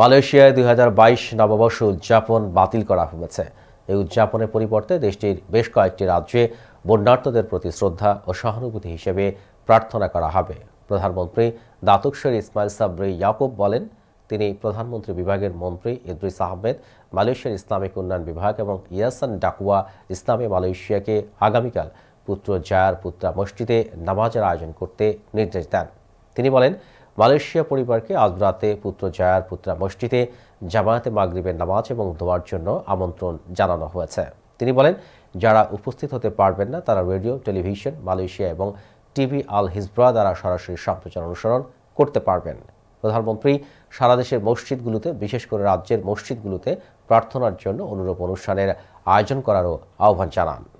মালয়েশিয়ায় দুই হাজার বাইশ নববর্ষ উদযাপন বাতিল করা হয়েছে এই উদযাপনের পরিবর্তে দেশটির বেশ কয়েকটি রাজ্যে বন্যার্থদের প্রতি শ্রদ্ধা ও সহানুভূতি হিসেবে প্রার্থনা করা হবে প্রধানমন্ত্রী দাতকশ্বর ইসমাইল সাবরি ইয়াকুব বলেন তিনি প্রধানমন্ত্রী বিভাগের মন্ত্রী ইদ্রিস আহমেদ মালয়েশিয়ার ইসলামিক উন্নয়ন বিভাগ এবং ইয়াসান ডাকুয়া ইসলামী মালয়েশিয়াকে আগামীকাল পুত্র জায়ার পুত্রা মসজিদে নামাজের আয়োজন করতে নির্দেশ দেন তিনি বলেন মালয়েশিয়া পরিবারকে আজ রাতে পুত্র জায়ার পুত্রা মসজিদে জামায়াতে মাগরিবের নামাজ এবং দোয়ার জন্য আমন্ত্রণ জানানো হয়েছে তিনি বলেন যারা উপস্থিত হতে পারবেন না তারা রেডিও টেলিভিশন মালয়েশিয়া এবং টিভি আল হিজব্রা দ্বারা সরাসরি সম্প্রচার অনুসরণ করতে পারবেন প্রধানমন্ত্রী সারা দেশের মসজিদগুলোতে বিশেষ করে রাজ্যের মসজিদগুলোতে প্রার্থনার জন্য অনুরূপ অনুষ্ঠানের আয়োজন করারও আহ্বান জানান